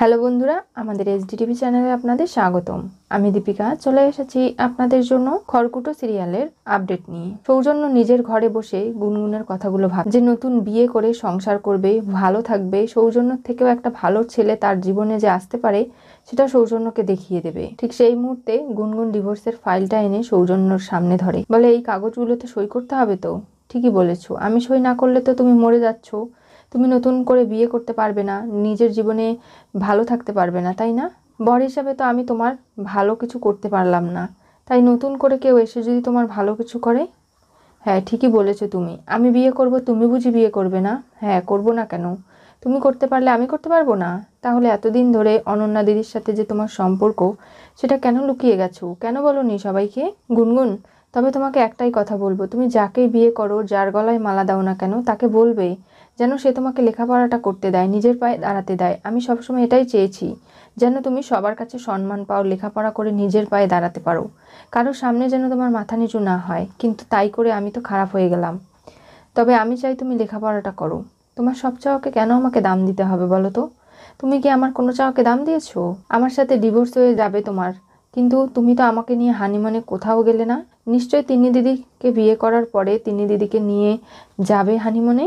Hello বন্ধুরা আমাদের SDTV চ্যানেলে আপনাদের স্বাগতম আমি দীপিকা চলে এসেছি আপনাদের জন্য খড়কুটো সিরিয়ালের আপডেট নিয়ে সৌজন্য নিজের ঘরে বসে গুনগুনের কথাগুলো ভাব যে নতুন বিয়ে করে সংসার করবে ভালো থাকবে সৌজন্য থেকেও একটা ভালো ছেলে তার জীবনে যে আসতে পারে সেটা সৌজন্যকে দেখিয়ে দেবে ঠিক সেই মুহূর্তে গুনগুন ডিভোর্সের ফাইলটা এনে সৌজন্যর সামনে ধরে বলে এই কাগজগুলোতে সই করতে হবে তো ঠিকই বলেছো আমি সই না করলে তো তুমি মরে যাচ্ছ তুমি নতুন করে বিয়ে করতে পারবে না নিজের জীবনে ভালো থাকতে পারবে না তাই না বর হিসাবে তো আমি তোমার ভালো কিছু করতে পারলাম না তাই নতুন করে কেউ এসে যদি তোমার ভালো কিছু করে হ্যাঁ ঠিকই বলেছো তুমি আমি বিয়ে করব তুমি বুঝি বিয়ে করবে না হ্যাঁ করব না কেন তুমি করতে পারলে আমি করতে পারবো না তাহলে এতদিন ধরে অনন্যা দিদির সাথে যে তোমার সম্পর্ক সেটা কেন লুকিয়ে গেছো কেন বলো নি সবাইকে গুনগুন তবে তোমাকে একটাই কথা বলবো তুমি যাকেই বিয়ে করো যার গলায় মালা দাও না কেন তাকে বলবে যেন সে তোমাকে লেখাপড়াটা করতে দেয় নিজের পায়ে দাঁড়াতে দেয় আমি সবসময় এটাই চেয়েছি যেন তুমি সবার কাছে সম্মান পাও লেখাপড়া করে নিজের পায়ে দাঁড়াতে পারো কারোর সামনে যেন তোমার মাথা নিচু না হয় কিন্তু তাই করে আমি তো খারাপ হয়ে গেলাম তবে আমি চাই তুমি লেখাপড়াটা করো তোমার সব চাওয়াকে কেন আমাকে দাম দিতে হবে বলো তো তুমি কি আমার কোনো চাওয়াকে দাম দিয়েছো আমার সাথে ডিভোর্স হয়ে যাবে তোমার কিন্তু তুমি তো আমাকে নিয়ে হানিমুনে কোথাও গেলে না নিশ্চয়ই তিনি দিদিকে বিয়ে করার পরে তিনি দিদিকে নিয়ে যাবে হানিমুনে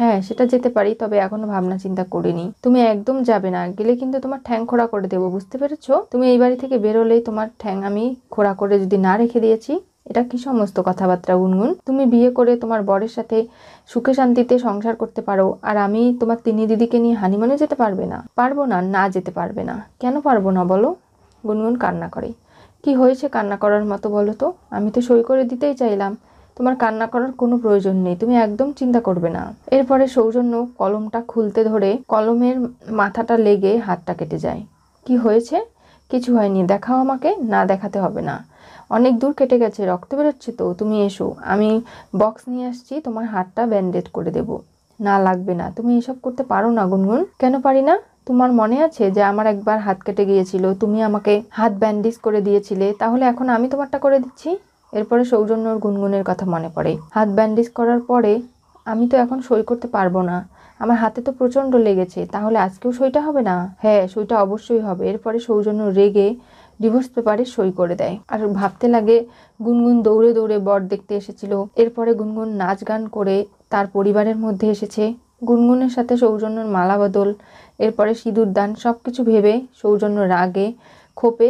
হ্যাঁ সেটা যেতে পারি তবে এখনো ভাবনা চিন্তা করিনি তুমি একদম যাবে না গেলে কিন্তু তোমার ঠ্যাং খোড়া করে দেবো বুঝতে পেরেছো তুমি এই বাড়ি থেকে বেরোলেই তোমার ঠ্যাং আমি খোড়া করে যদি না রেখে দিয়েছি এটা কি সমস্ত কথাবার্তা গুনগুন তুমি বিয়ে করে তোমার বরের সাথে সুখে শান্তিতে সংসার করতে পারো আর আমি তোমার তিনি দিদিকে নিয়ে হানিমুনে যেতে পারবে না পারবো না না যেতে পারবে না কেন পারবো না বলো গুনগুন কান্না করে কি হয়েছে কান্না করার মতো বলো তো আমি তো সই করে দিতেই চাইলাম তোমার কান্না করার কোনো প্রয়োজন নেই তুমি একদম চিন্তা করবে না এরপরে সৌজন্য কলমটা খুলতে ধরে কলমের মাথাটা লেগে হাতটা কেটে যায় কি হয়েছে কিছু হয়নি দেখাও আমাকে না দেখাতে হবে না অনেক দূর কেটে গেছে রক্ত বেরোচ্ছে তো তুমি এসো আমি বক্স নিয়ে আসছি তোমার হাতটা ব্যান্ডেড করে দেব না লাগবে না তুমি এসব করতে পারো না গুনগুন কেন পারি না তোমার মনে আছে যে আমার একবার হাত কেটে গিয়েছিল তুমি আমাকে হাত ব্যান্ডেজ করে দিয়েছিলে তাহলে এখন আমি তোমারটা করে দিচ্ছি এরপরে সৌজন্য ওর গুনগুনের কথা মনে পড়ে হাত ব্যান্ডেজ করার পরে আমি তো এখন সই করতে পারবো না আমার হাতে তো প্রচণ্ড লেগেছে তাহলে আজকেও সইটা হবে না হ্যাঁ সইটা অবশ্যই হবে এরপরে সৌজন্য রেগে ডিভোর্স পেপারে সই করে দেয় আর ভাবতে লাগে গুনগুন দৌড়ে দৌড়ে বর দেখতে এসেছিল এরপরে গুনগুন নাচ গান করে তার পরিবারের মধ্যে এসেছে গুনগুনের সাথে সৌজন্যর মালা বদল এরপরে সিঁদুর দান সব কিছু ভেবে সৌজন্য রাগে ক্ষোপে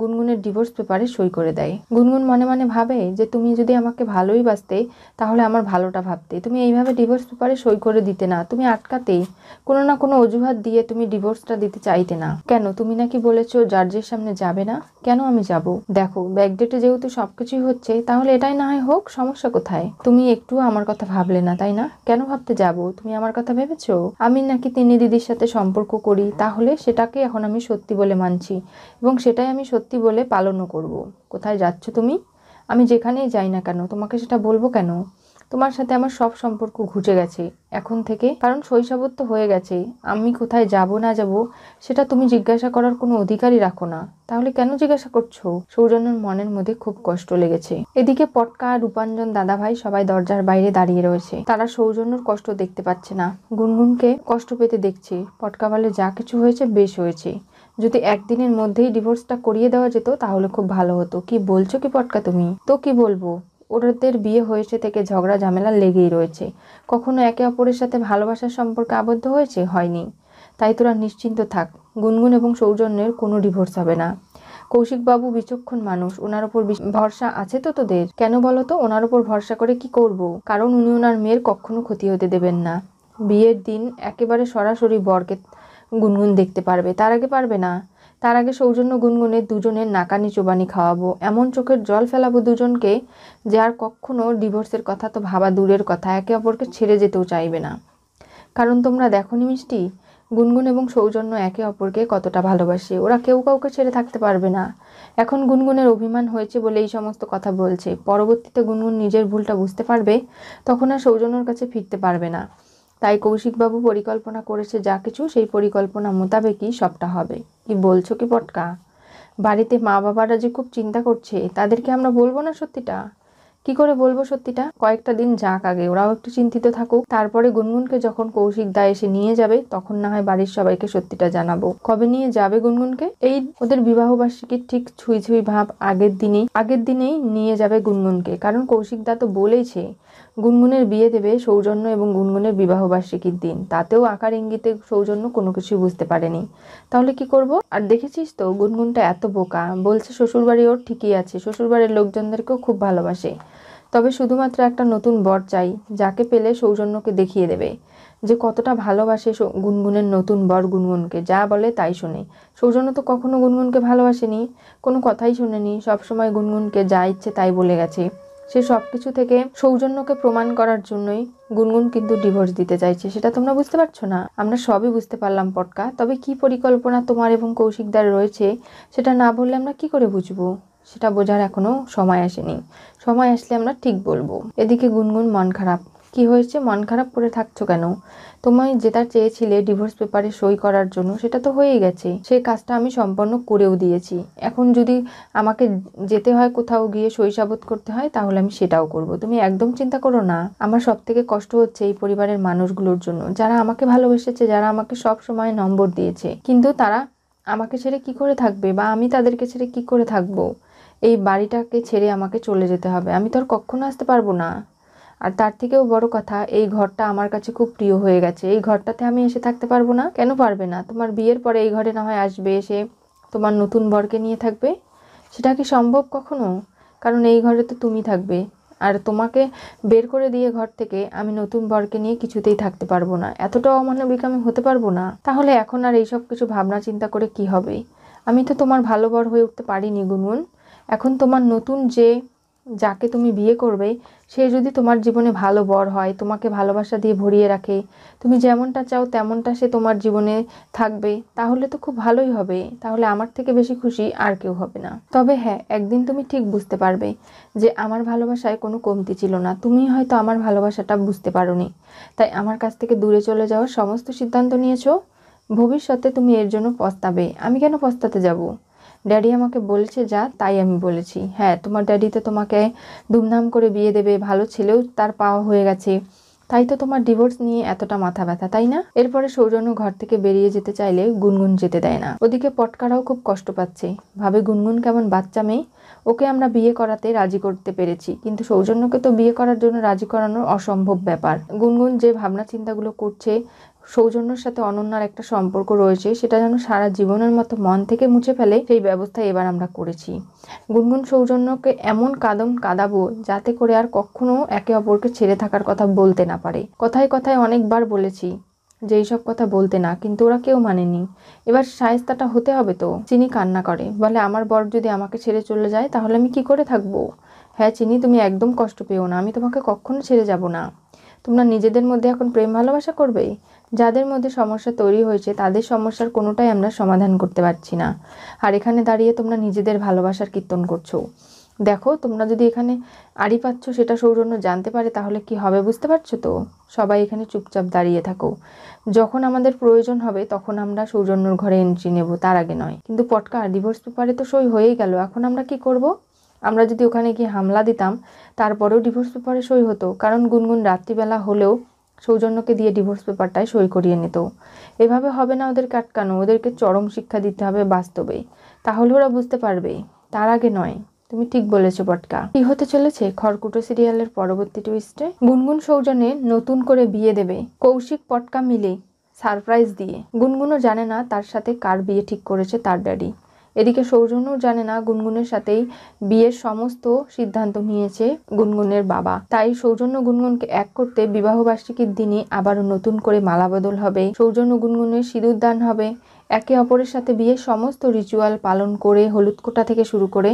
গুনগুনের ডিভোর্স পেপারে সই করে দেয় গুনগুন মনে মনে ভাবে যে তুমি যদি আমাকে ভালোই বাঁচতে তাহলে আমার ভালোটা ভাবতে তুমি এইভাবে ডিভোর্স পেপারে সই করে দিতে না তুমি আটকাতেই কোনো না কোনো অজুহাত দিয়ে তুমি ডিভোর্সটা দিতে চাইতে না কেন তুমি নাকি বলেছো জার্জের সামনে যাবে না কেন আমি যাব দেখো ব্যাকডেটে যেহেতু সবকিছুই হচ্ছে তাহলে এটাই না হয় হোক সমস্যা কোথায় তুমি একটু আমার কথা ভাবলে না তাই না কেন ভাবতে যাব তুমি আমার কথা ভেবেছো আমি নাকি তিনি দিদির সাথে সম্পর্ক করি তাহলে সেটাকে এখন আমি সত্যি বলে মানছি এবং সেটাই আমি সত্যি সত্যি বলে পালনও করব। কোথায় যাচ্ছ তুমি আমি যেখানেই যাই না কেন তোমাকে সেটা বলবো কেন তোমার সাথে আমার সব সম্পর্ক ঘুচে গেছে এখন থেকে কারণ শৈশবত্ব হয়ে গেছে আমি কোথায় যাব না যাব সেটা তুমি জিজ্ঞাসা করার কোনো অধিকারই রাখো না তাহলে কেন জিজ্ঞাসা করছো সৌজন্যর মনের মধ্যে খুব কষ্ট লেগেছে এদিকে পটকা রূপাঞ্জন দাদাভাই সবাই দরজার বাইরে দাঁড়িয়ে রয়েছে তারা সৌজন্যর কষ্ট দেখতে পাচ্ছে না গুনগুনকে কষ্ট পেতে দেখছে পটকা বলে যা কিছু হয়েছে বেশ হয়েছে যদি একদিনের মধ্যেই ডিভোর্সটা করিয়ে দেওয়া যেত তাহলে খুব ভালো হতো কি বলছো কি পটকা তুমি তো কি বলবো ওদের বিয়ে হয়েছে থেকে ঝগড়া ঝামেলা লেগেই রয়েছে কখনো একে অপরের সাথে ভালোবাসার সম্পর্কে আবদ্ধ হয়েছে হয়নি তাই তোরা নিশ্চিন্ত থাক গুনগুন এবং সৌজন্যের কোনো ডিভোর্স হবে না কৌশিকবাবু বিচক্ষণ মানুষ ওনার ওপর ভরসা আছে তো তোদের কেন বলো তো ওনার ওপর ভরসা করে কি করব। কারণ উনি ওনার মেয়ের কখনো ক্ষতি হতে দেবেন না বিয়ের দিন একেবারে সরাসরি বরকে গুনগুন দেখতে পারবে তার আগে পারবে না তার আগে সৌজন্য গুনগুনের দুজনের নাকানি চোবানি খাওয়াবো এমন চোখের জল ফেলাবো দুজনকে যে আর কখনও ডিভোর্সের কথা তো ভাবা দূরের কথা একে অপরকে ছেড়ে যেতেও চাইবে না কারণ তোমরা দেখো নি মিষ্টি গুনগুন এবং সৌজন্য একে অপরকে কতটা ভালোবাসে ওরা কেউ কাউকে ছেড়ে থাকতে পারবে না এখন গুনগুনের অভিমান হয়েছে বলে এই সমস্ত কথা বলছে পরবর্তীতে গুনগুন নিজের ভুলটা বুঝতে পারবে তখন আর সৌজন্যর কাছে ফিরতে পারবে না তাই কৌশিকবাবু পরিকল্পনা করেছে যা কিছু সেই পরিকল্পনা মোতাবেকই সবটা হবে কি বলছো কি পটকা বাড়িতে মা বাবারা যে খুব চিন্তা করছে তাদেরকে আমরা বলবো না সত্যিটা কি করে বলবো সত্যিটা কয়েকটা দিন যাক আগে ওরাও একটু চিন্তিত থাকুক তারপরে গুনগুনকে যখন কৌশিক দা এসে নিয়ে যাবে তখন না হয় বাড়ির সবাইকে সত্যিটা জানাবো কবে নিয়ে যাবে গুনগুনকে এই ওদের বিবাহ বার্ষিকীর ঠিক ছুঁই ছুঁই ভাব আগের দিনেই আগের দিনেই নিয়ে যাবে গুনগুনকে কারণ কৌশিক দা তো বলেইছে গুনগুনের বিয়ে দেবে সৌজন্য এবং গুনগুনের বিবাহবার্ষিকীর দিন তাতেও আকার ইঙ্গিতে সৌজন্য কোনো কিছু বুঝতে পারেনি তাহলে কি করব আর দেখেছিস তো গুনগুনটা এত বোকা বলছে শ্বশুরবাড়ি ওর ঠিকই আছে শ্বশুরবাড়ির লোকজনদেরকেও খুব ভালোবাসে তবে শুধুমাত্র একটা নতুন বর চাই যাকে পেলে সৌজন্যকে দেখিয়ে দেবে যে কতটা ভালোবাসে গুনগুনের নতুন বর গুনগুনকে যা বলে তাই শোনে সৌজন্য তো কখনো গুনগুনকে ভালোবাসেনি কোনো কথাই শোনেনি সবসময় গুনগুনকে যা ইচ্ছে তাই বলে গেছে সেই সব কিছু থেকে সৌজন্যকে প্রমাণ করার জন্যই গুনগুন কিন্তু ডিভোর্স দিতে চাইছে সেটা তোমরা বুঝতে পারছো না আমরা সবই বুঝতে পারলাম পটকা তবে কি পরিকল্পনা তোমার এবং কৌশিকদার রয়েছে সেটা না বললে আমরা কি করে বুঝবো সেটা বোঝার এখনও সময় আসেনি সময় আসলে আমরা ঠিক বলবো এদিকে গুনগুন মন খারাপ কি হয়েছে মন খারাপ করে থাকছো কেন তোমায় যেটা চেয়েছিলে ডিভোর্স পেপারে সই করার জন্য সেটা তো হয়েই গেছে সেই কাজটা আমি সম্পন্ন করেও দিয়েছি এখন যদি আমাকে যেতে হয় কোথাও গিয়ে সই সাবত করতে হয় তাহলে আমি সেটাও করব তুমি একদম চিন্তা করো না আমার সব থেকে কষ্ট হচ্ছে এই পরিবারের মানুষগুলোর জন্য যারা আমাকে ভালোবেসেছে যারা আমাকে সব সময় নম্বর দিয়েছে কিন্তু তারা আমাকে ছেড়ে কি করে থাকবে বা আমি তাদেরকে ছেড়ে কি করে থাকবো এই বাড়িটাকে ছেড়ে আমাকে চলে যেতে হবে আমি তো আর কখনো আসতে পারবো না আর তার থেকেও বড় কথা এই ঘরটা আমার কাছে খুব প্রিয় হয়ে গেছে এই ঘরটাতে আমি এসে থাকতে পারবো না কেন পারবে না তোমার বিয়ের পরে এই ঘরে না হয় আসবে এসে তোমার নতুন বরকে নিয়ে থাকবে সেটা কি সম্ভব কখনো কারণ এই ঘরে তো তুমি থাকবে আর তোমাকে বের করে দিয়ে ঘর থেকে আমি নতুন বরকে নিয়ে কিছুতেই থাকতে পারবো না এতটা অমানবিক আমি হতে পারবো না তাহলে এখন আর এইসব কিছু ভাবনা চিন্তা করে কি হবে আমি তো তোমার ভালো বর হয়ে উঠতে পারিনি গুনগুন এখন তোমার নতুন যে যাকে তুমি বিয়ে করবে সে যদি তোমার জীবনে ভালো বর হয় তোমাকে ভালোবাসা দিয়ে ভরিয়ে রাখে তুমি যেমনটা চাও তেমনটা সে তোমার জীবনে থাকবে তাহলে তো খুব ভালোই হবে তাহলে আমার থেকে বেশি খুশি আর কেউ হবে না তবে হ্যাঁ একদিন তুমি ঠিক বুঝতে পারবে যে আমার ভালোবাসায় কোনো কমতি ছিল না তুমি হয়তো আমার ভালোবাসাটা বুঝতে পারো তাই আমার কাছ থেকে দূরে চলে যাওয়ার সমস্ত সিদ্ধান্ত নিয়েছো ভবিষ্যতে তুমি এর জন্য পস্তাবে আমি কেন পস্তাতে যাবো ড্যাডি আমাকে বলেছে যা তাই আমি বলেছি হ্যাঁ তোমার ড্যাডি তো তোমাকে ধুমধাম করে বিয়ে দেবে ভালো ছেলেও তার পাওয়া হয়ে গেছে তাই তো তোমার ডিভোর্স নিয়ে এতটা মাথা ব্যথা তাই না এরপরে সৌজন্য ঘর থেকে বেরিয়ে যেতে চাইলে গুনগুন যেতে দেয় না ওদিকে পটকারাও খুব কষ্ট পাচ্ছে ভাবে গুনগুন কেমন বাচ্চা মেয়ে ওকে আমরা বিয়ে করাতে রাজি করতে পেরেছি কিন্তু সৌজন্যকে তো বিয়ে করার জন্য রাজি করানো অসম্ভব ব্যাপার গুনগুন যে ভাবনা চিন্তাগুলো করছে সৌজন্যর সাথে অনন্যার একটা সম্পর্ক রয়েছে সেটা যেন সারা জীবনের মতো মন থেকে মুছে ফেলে সেই ব্যবস্থা এবার আমরা করেছি গুনগুন সৌজন্যকে এমন কাদম কাদাবো যাতে করে আর কখনো একে অপরকে ছেড়ে থাকার কথা বলতে না পারে কথায় কথায় অনেকবার বলেছি যে এইসব কথা বলতে না কিন্তু ওরা কেউ মানেনি এবার সায়স্তাটা হতে হবে তো চিনি কান্না করে বলে আমার বর যদি আমাকে ছেড়ে চলে যায় তাহলে আমি কি করে থাকবো হ্যাঁ চিনি তুমি একদম কষ্ট পেও না আমি তোমাকে কখনো ছেড়ে যাব না তোমরা নিজেদের মধ্যে এখন প্রেম ভালোবাসা করবেই যাদের মধ্যে সমস্যা তৈরি হয়েছে তাদের সমস্যার কোনোটাই আমরা সমাধান করতে পারছি না আর এখানে দাঁড়িয়ে তোমরা নিজেদের ভালোবাসার কীর্তন করছো দেখো তোমরা যদি এখানে আড়ি পাচ্ছ সেটা সৌজন্য জানতে পারে তাহলে কি হবে বুঝতে পারছো তো সবাই এখানে চুপচাপ দাঁড়িয়ে থাকো যখন আমাদের প্রয়োজন হবে তখন আমরা সৌজন্যর ঘরে এন্ট্রি নেব তার আগে নয় কিন্তু পটকা ডিভোর্স পেপারে তো সই হয়েই গেল এখন আমরা কি করবো আমরা যদি ওখানে গিয়ে হামলা দিতাম তারপরেও ডিভোর্স পেপারে সই হতো কারণ গুনগুন রাত্রিবেলা হলেও সৌজন্যকে দিয়ে ডিভোর্স পেপারটায় সই করিয়ে নিত এভাবে হবে না ওদেরকে আটকানো ওদেরকে চরম শিক্ষা দিতে হবে বাস্তবে তাহলে ওরা বুঝতে পারবে তার আগে নয় তুমি ঠিক বলেছো পটকা কি হতে চলেছে খড়কুটো সিরিয়ালের পরবর্তী টুইস্টে গুনগুন সৌজনে নতুন করে বিয়ে দেবে কৌশিক পটকা মিলে সারপ্রাইজ দিয়ে গুনগুনও জানে না তার সাথে কার বিয়ে ঠিক করেছে তার ড্যাডি এদিকে সৌজন্যও জানে না গুনগুনের সাথেই বিয়ের সমস্ত সিদ্ধান্ত নিয়েছে গুনগুনের বাবা তাই সৌজন্য গুনগুনকে এক করতে বিবাহবার্ষিকীর দিনে আবারও নতুন করে মালাবদল হবে সৌজন্য গুনগুনের সিঁদুর দান হবে একে অপরের সাথে বিয়ের সমস্ত রিচুয়াল পালন করে হলুদ কোটা থেকে শুরু করে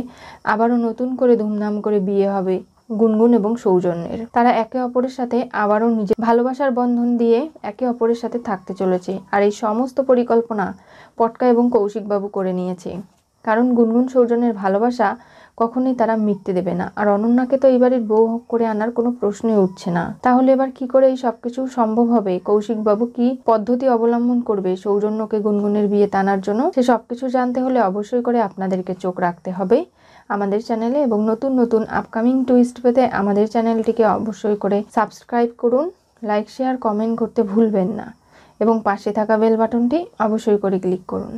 আবারও নতুন করে ধুমধাম করে বিয়ে হবে গুনগুন এবং সৌজন্যের তারা একে অপরের সাথে আবারও নিজের ভালোবাসার বন্ধন দিয়ে একে অপরের সাথে থাকতে চলেছে আর এই সমস্ত পরিকল্পনা পটকা এবং কৌশিকবাবু করে নিয়েছে কারণ গুনগুন সৌজন্যের ভালোবাসা কখনোই তারা মিটতে দেবে না আর অনন্যাকে তো এবারের বাড়ির বউ করে আনার কোনো প্রশ্নই উঠছে না তাহলে এবার কি করে এই সব কিছু সম্ভব হবে কৌশিকবাবু কি পদ্ধতি অবলম্বন করবে সৌজন্যকে গুনগুনের বিয়ে টানার জন্য সে সবকিছু জানতে হলে অবশ্যই করে আপনাদেরকে চোখ রাখতে হবে আমাদের চ্যানেলে এবং নতুন নতুন আপকামিং টুইস্ট পেতে আমাদের চ্যানেলটিকে অবশ্যই করে সাবস্ক্রাইব করুন লাইক শেয়ার কমেন্ট করতে ভুলবেন না এবং পাশে থাকা বেল বাটনটি অবশ্যই করে ক্লিক করুন